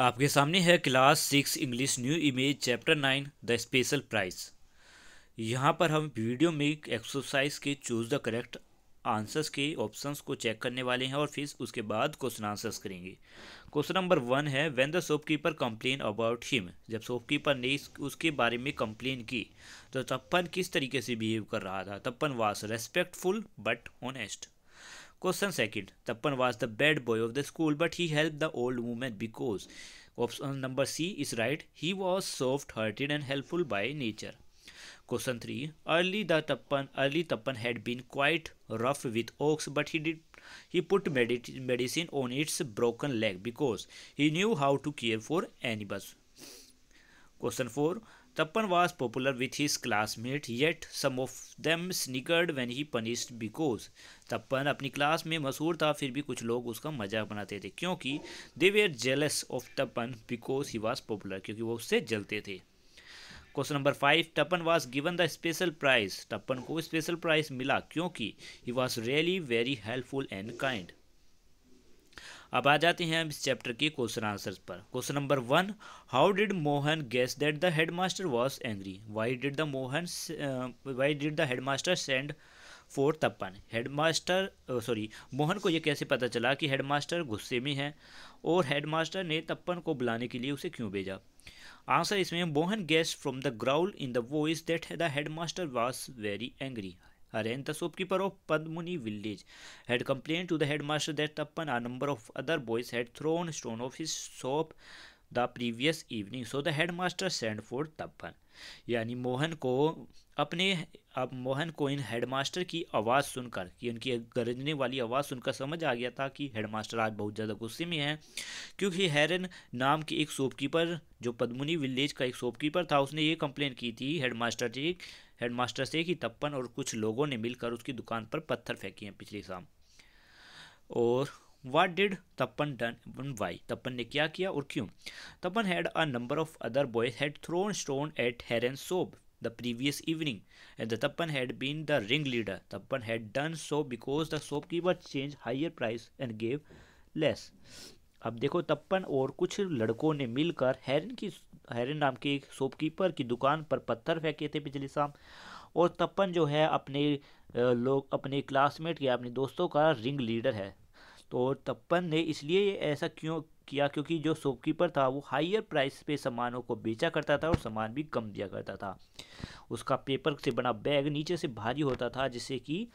आपके सामने है class six English new image chapter nine the special prize यहाँ पर हम वीडियो में एक्सरसाइज के चूज द करेक्ट आंसर्स के ऑप्शंस को चेक करने वाले हैं और फिर उसके बाद क्वेश्चन आंसर्स करेंगे क्वेश्चन नंबर वन है when the shopkeeper complain about him जब शॉपकीपर ने उसके बारे में कंप्लेन की तो तप्पन किस तरीके से बिहेव कर रहा था Tappan was respectful but honest Question second Tappan was the bad boy of the school, but he helped the old woman because option number C is right. He was soft hearted and helpful by nature. Question 3 Early the Tappan early Tappan had been quite rough with ox, but he did he put medit- medicine on its broken leg because he knew how to care for animals. Question 4 Tappan was popular with his classmates, yet some of them snickered when he punished because Tappan अपनी class में मशहूर था फिर भी कुछ लोग उसका मजाक बनाते थे क्योंकि they are jealous of Tapan because he was popular क्योंकि वो उससे जलते थे question number five Tapan was given the special prize Tappan को स्पेशल प्राइज मिला क्योंकि he was really very helpful and kind अब आ जाते हैं इस चैप्टर के क्वेश्चन आंसर्स पर question number one how did Mohan guess that the head master was angry why did the Mohan why did the head master send for Tapan headmaster sorry Mohan को यह कैसे पता चला कि हेडमास्टर गुस्से में है और हेडमास्टर ने तप्पन को बुलाने के लिए उसे क्यों भेजा आंसर इसमें Mohan guessed from the growl in the voice that the headmaster was very angry Haren, the of of village had complain to the head master that अपन a number of other boys had thrown stone of his shop the previous evening so the head master send for Tapan यानी मोहन को अपने अब मोहन को इन headmaster की आवाज़ सुनकर कि उनकी गरजने वाली आवाज़ सुनकर समझ आ गया था कि हेडमास्टर आज बहुत ज़्यादा गुस्से में है क्योंकि हैरन नाम के एक शॉपकीपर जो पद्मुनी विलेज का एक शॉपकीपर था उसने ये कंप्लेन की थी हेडमास्टर से हेडमास्टर से कि तप्पन और कुछ लोगों ने मिलकर उसकी दुकान पर पत्थर फेंके हैं पिछली शाम और what did Tappan done one why Tappan ने क्या किया और क्यों Tappan had a number of other boys had thrown stone at her and shop the previous evening and the Tappan had been the ring leader Tappan had done so because the shop keeper charged higher price and gave less अब देखो तप्पन और कुछ लड़कों ने मिलकर heron की heron नाम के एक शॉपकीपर की दुकान पर पत्थर फेंके थे पिछले शाम और तप्पन जो है अपने लोग अपने क्लासमेट या अपने दोस्तों का रिंग लीडर है तो तप्पन ने इसलिए ऐसा क्यों किया क्योंकि जो शॉपकीपर था वो हायर प्राइस पे सामानों को बेचा करता था और सामान भी कम दिया करता था उसका पेपर से बना बैग नीचे से भारी होता था जिससे कि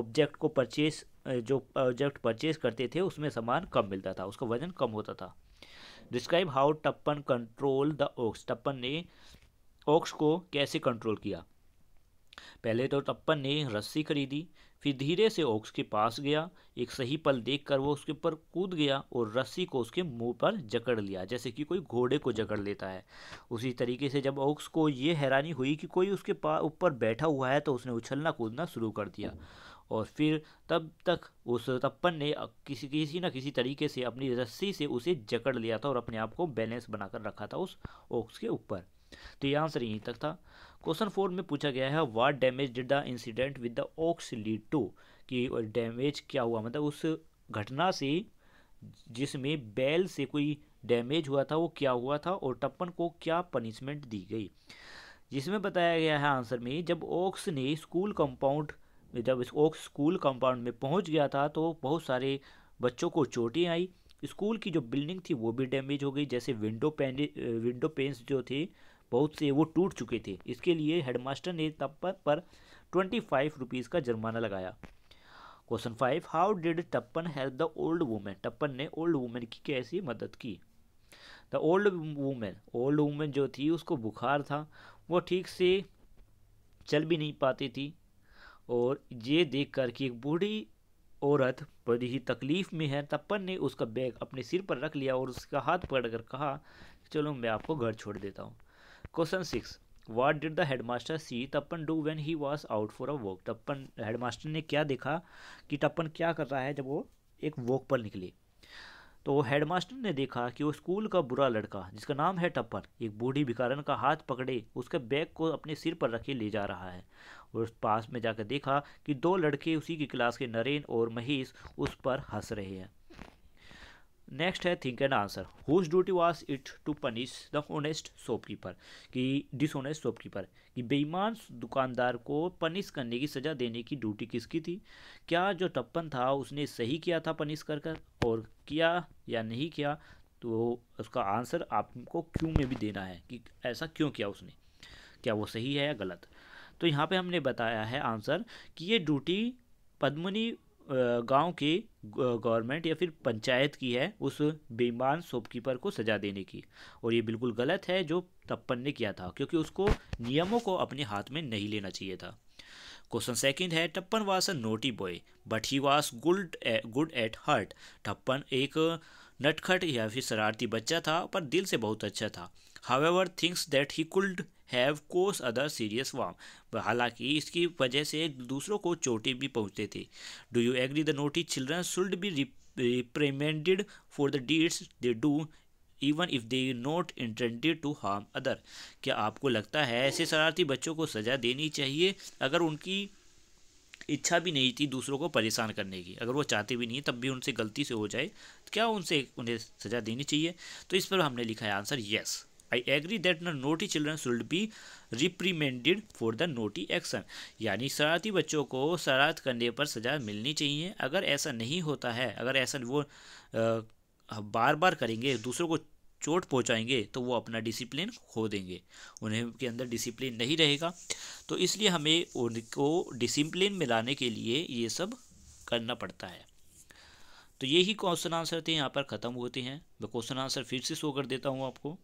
ऑब्जेक्ट को परचेस जो प्रोजेक्ट परचेज करते थे उसमें सामान कम मिलता था उसका वजन कम होता था describe how Tappan control the ox Tappan ने ओक्स को कैसे कंट्रोल किया पहले तो टप्पन ने रस्सी खरीदी फिर धीरे से ओक्स के पास गया एक सही पल देखकर वो उसके ऊपर कूद गया और रस्सी को उसके मुंह पर जकड़ लिया जैसे कि कोई घोड़े को जकड़ लेता है उसी तरीके से जब ओक्स को ये हैरानी हुई कि कोई उसके ऊपर बैठा हुआ है तो उसने उछलना कूदना शुरू कर दिया और फिर तब तक उस तप्पन ने किसी किसी न किसी तरीके से अपनी रस्सी से उसे जकड़ लिया था और अपने आप को बैलेंस बनाकर रखा था उस ओक्स के ऊपर तो ये आंसर यहीं तक था क्वेश्चन फोर में पूछा गया है what damage did the incident with the ox lead to कि डैमेज क्या हुआ मतलब उस घटना से जिसमें बैल से कोई डैमेज हुआ था वो क्या हुआ था और टप्पन को क्या पनिशमेंट दी गई जिसमें बताया गया है आंसर में जब ओक्स ने स्कूल कंपाउंड जब ओक्स स्कूल कंपाउंड में पहुंच गया था तो बहुत सारे बच्चों को चोटें आई स्कूल की जो बिल्डिंग थी वो भी डैमेज हो गई जैसे विंडो पेन विंडो पेंस जो थे बहुत से वो टूट चुके थे इसके लिए हेडमास्टर ने टप्पन पर ट्वेंटी फाइव रुपीज़ का जुर्माना लगाया question five how did Tappan help the old woman Tappan ने ओल्ड वूमेन की कैसी मदद की the old woman old woman जो थी उसको बुखार था वो ठीक से चल भी नहीं पाती थी और ये देख कर कि एक बूढ़ी औरत बड़ी ही तकलीफ़ में है तप्पन ने उसका बैग अपने सिर पर रख लिया और उसका हाथ पकड़ कर कहा चलो मैं आपको घर छोड़ देता हूँ question six what did the headmaster see Tappan do when he was out for a walk Tappan headmaster ने क्या देखा कि टप्पन क्या कर रहा है जब वो एक वॉक पर निकले तो हेडमास्टर ने देखा कि वो स्कूल का बुरा लड़का जिसका नाम है टप्पन एक बूढ़ी भिकारन का हाथ पकड़े उसके बैग को अपने सिर पर रखे ले जा रहा है और उस पास में जाकर देखा कि दो लड़के उसी की क्लास के नरेन और महेश उस पर हंस रहे हैं नेक्स्ट है think and answer whose duty was it to punish the honest shopkeeper कि डिसऑनेस्ट शॉपकीपर कि बेईमान दुकानदार को पनिश करने की सज़ा देने की ड्यूटी किसकी थी क्या जो टप्पन था उसने सही किया था पनिश कर कर और किया या नहीं किया तो उसका आंसर आपको क्यों में भी देना है कि ऐसा क्यों किया उसने क्या वो सही है या गलत तो यहाँ पे हमने बताया है आंसर कि ये ड्यूटी पद्मनी गांव की गवर्नमेंट या फिर पंचायत की है उस बेईमान शॉपकीपर को सज़ा देने की और ये बिल्कुल गलत है जो तप्पन ने किया था क्योंकि उसको नियमों को अपने हाथ में नहीं लेना चाहिए था क्वेश्चन सेकंड है Tappan was a naughty boy but he was good good at heart Tappan एक नटखट या फिर शरारती बच्चा था पर दिल से बहुत अच्छा था however things that he could have cause other serious harm हालांकि इसकी वजह से दूसरों को चोटें भी पहुंचते थे do you agree the naughty children should be reprimanded for the deeds they do even if they not intended to harm other क्या आपको लगता है ऐसे शरारती बच्चों को सज़ा देनी चाहिए अगर उनकी इच्छा भी नहीं थी दूसरों को परेशान करने की अगर वो चाहते भी नहीं तब भी उनसे गलती से हो जाए तो क्या उनसे उन्हें सज़ा देनी चाहिए तो इस पर हमने लिखा है answer yes I agree that naughty children should be reprimanded for the naughty action यानी शरारती बच्चों को शरारत करने पर सजा मिलनी चाहिए अगर ऐसा नहीं होता है अगर ऐसा वो आ, बार बार करेंगे दूसरों को चोट पहुंचाएंगे तो वो अपना डिसिप्लिन खो देंगे उन्हें के अंदर डिसिप्लिन नहीं रहेगा तो इसलिए हमें उनको डिसिप्लिन में लाने के लिए ये सब करना पड़ता है तो यही क्वेश्चन आंसर थे यहाँ पर ख़त्म होते हैं मैं क्वेश्चन आंसर फिर से शो कर देता हूँ आपको